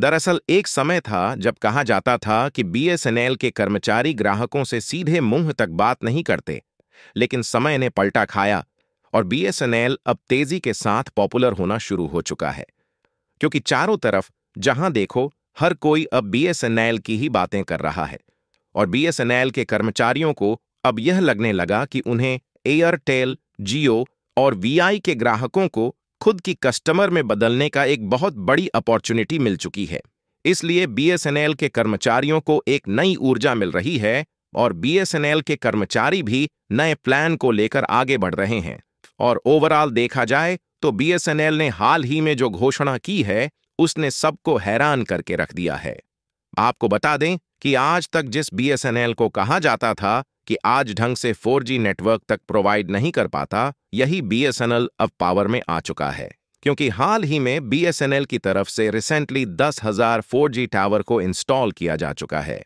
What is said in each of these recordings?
दरअसल एक समय था जब कहा जाता था कि बीएसएनएल के कर्मचारी ग्राहकों से सीधे मुंह तक बात नहीं करते लेकिन समय ने पलटा खाया और बीएसएनएल अब तेजी के साथ पॉपुलर होना शुरू हो चुका है क्योंकि चारों तरफ जहां देखो हर कोई अब बीएसएनएल की ही बातें कर रहा है और बीएसएनएल के कर्मचारियों को अब यह लगने लगा कि उन्हें एयरटेल जियो और वीआई के ग्राहकों को खुद की कस्टमर में बदलने का एक बहुत बड़ी अपॉर्चुनिटी मिल चुकी है इसलिए बीएसएनएल के कर्मचारियों को एक नई ऊर्जा मिल रही है और बीएसएनएल के कर्मचारी भी नए प्लान को लेकर आगे बढ़ रहे हैं और ओवरऑल देखा जाए तो बीएसएनएल ने हाल ही में जो घोषणा की है उसने सबको हैरान करके रख दिया है आपको बता दें कि आज तक जिस बीएसएनएल को कहा जाता था कि आज ढंग से 4G नेटवर्क तक प्रोवाइड नहीं कर पाता यही बीएसएनएल अब पावर में आ चुका है क्योंकि हाल ही में बीएसएनएल की तरफ से रिसेंटली दस 10,000 4G टावर को इंस्टॉल किया जा चुका है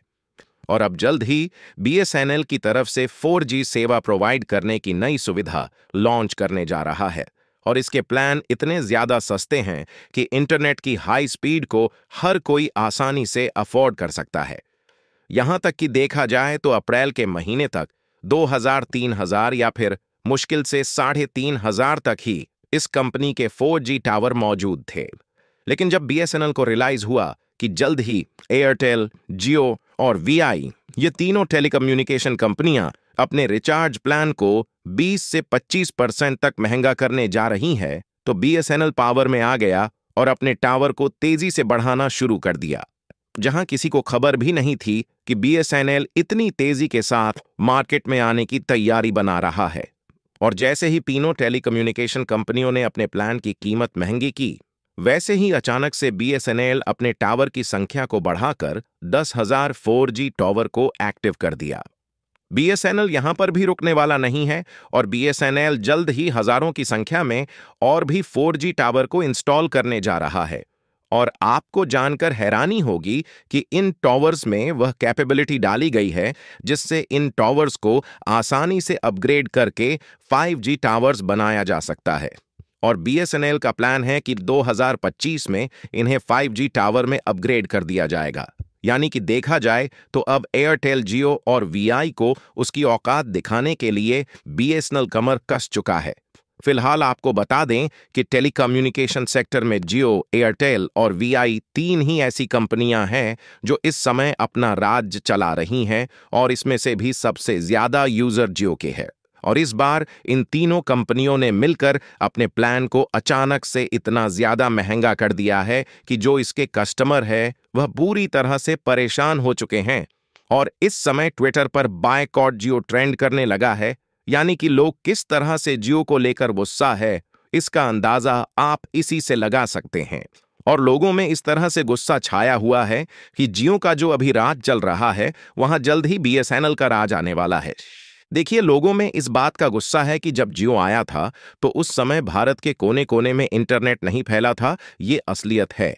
और अब जल्द ही बीएसएनएल की तरफ से 4G सेवा प्रोवाइड करने की नई सुविधा लॉन्च करने जा रहा है और इसके प्लान इतने ज्यादा सस्ते हैं कि इंटरनेट की हाई स्पीड को हर कोई आसानी से अफोर्ड कर सकता है यहां तक कि देखा जाए तो अप्रैल के महीने तक 2000, 3000 या फिर मुश्किल से साढ़े तीन हजार तक ही इस कंपनी के 4G टावर मौजूद थे लेकिन जब बीएसएनएल को रिलाइज हुआ कि जल्द ही एयरटेल जियो और वीआई ये तीनों टेलीकम्युनिकेशन कंपनियां अपने रिचार्ज प्लान को 20 से 25 परसेंट तक महंगा करने जा रही हैं तो बीएसएनएल पावर में आ गया और अपने टावर को तेजी से बढ़ाना शुरू कर दिया जहां किसी को खबर भी नहीं थी कि बीएसएनएल इतनी तेजी के साथ मार्केट में आने की तैयारी बना रहा है और जैसे ही तीनों टेलीकम्युनिकेशन कंपनियों ने अपने प्लान की कीमत महंगी की वैसे ही अचानक से बीएसएनएल अपने टावर की संख्या को बढ़ाकर दस हजार फोर टावर को एक्टिव कर दिया बीएसएनएल यहां पर भी रुकने वाला नहीं है और बीएसएनएल जल्द ही हजारों की संख्या में और भी 4G टावर को इंस्टॉल करने जा रहा है और आपको जानकर हैरानी होगी कि इन टॉवर्स में वह कैपेबिलिटी डाली गई है जिससे इन टॉवर्स को आसानी से अपग्रेड करके 5G टावर्स बनाया जा सकता है और बीएसएनएल का प्लान है कि 2025 में इन्हें 5G टावर में अपग्रेड कर दिया जाएगा यानी कि देखा जाए तो अब एयरटेल जियो और वीआई को उसकी औकात दिखाने के लिए बीएसएनएल कमर कस चुका है फिलहाल आपको बता दें कि टेलीकम्युनिकेशन सेक्टर में जियो एयरटेल और वीआई तीन ही ऐसी कंपनियां हैं जो इस समय अपना राज्य चला रही हैं और इसमें से भी सबसे ज्यादा यूजर जियो के है और इस बार इन तीनों कंपनियों ने मिलकर अपने प्लान को अचानक से इतना ज्यादा महंगा कर दिया है कि जो इसके कस्टमर है वह पूरी तरह से परेशान हो चुके हैं और इस समय ट्विटर पर बायकॉट जियो ट्रेंड करने लगा है यानी कि लोग किस तरह से जियो को लेकर गुस्सा है इसका अंदाजा आप इसी से लगा सकते हैं और लोगों में इस तरह से गुस्सा छाया हुआ है कि जियो का जो अभी राज चल रहा है वहां जल्द ही बीएसएनएल का राज आने वाला है देखिए लोगों में इस बात का गुस्सा है कि जब जियो आया था तो उस समय भारत के कोने कोने में इंटरनेट नहीं फैला था ये असलियत है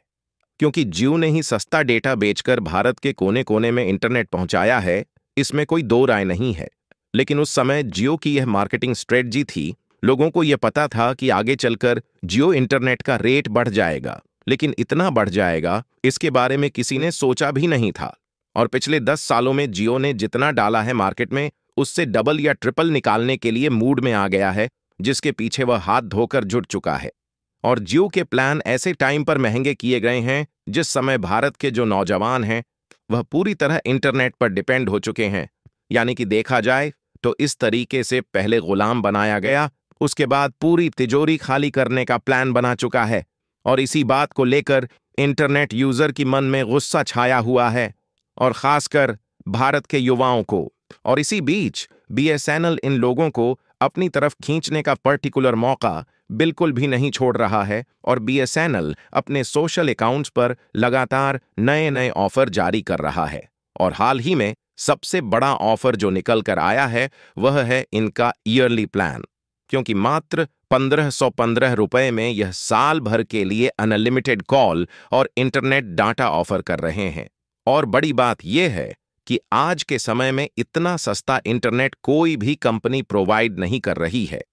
क्योंकि जियो ने ही सस्ता डेटा बेचकर भारत के कोने कोने में इंटरनेट पहुंचाया है इसमें कोई दो राय नहीं है लेकिन उस समय जियो की यह मार्केटिंग स्ट्रेटजी थी लोगों को यह पता था कि आगे चलकर जियो इंटरनेट का रेट बढ़ जाएगा लेकिन इतना बढ़ जाएगा इसके बारे में किसी ने सोचा भी नहीं था और पिछले दस सालों में जियो ने जितना डाला है मार्केट में उससे डबल या ट्रिपल निकालने के लिए मूड में आ गया है जिसके पीछे वह हाथ धोकर जुट चुका है और जियो के प्लान ऐसे टाइम पर महंगे किए गए हैं जिस समय भारत के जो नौजवान हैं वह पूरी तरह इंटरनेट पर डिपेंड हो चुके हैं यानी कि देखा जाए तो इस तरीके से पहले गुलाम बनाया गया उसके बाद पूरी तिजोरी खाली करने का प्लान बना चुका है और इसी बात को लेकर इंटरनेट यूजर की मन में गुस्सा छाया हुआ है और खासकर भारत के युवाओं को और इसी बीच बीएसएनएल इन लोगों को अपनी तरफ खींचने का पर्टिकुलर मौका बिल्कुल भी नहीं छोड़ रहा है और बीएसएनएल अपने सोशल अकाउंट्स पर लगातार नए नए ऑफर जारी कर रहा है और हाल ही में सबसे बड़ा ऑफर जो निकल कर आया है वह है इनका ईयरली प्लान क्योंकि मात्र पंद्रह सौ पंद्रह रुपए में यह साल भर के लिए अनलिमिटेड कॉल और इंटरनेट डाटा ऑफर कर रहे हैं और बड़ी बात यह है कि आज के समय में इतना सस्ता इंटरनेट कोई भी कंपनी प्रोवाइड नहीं कर रही है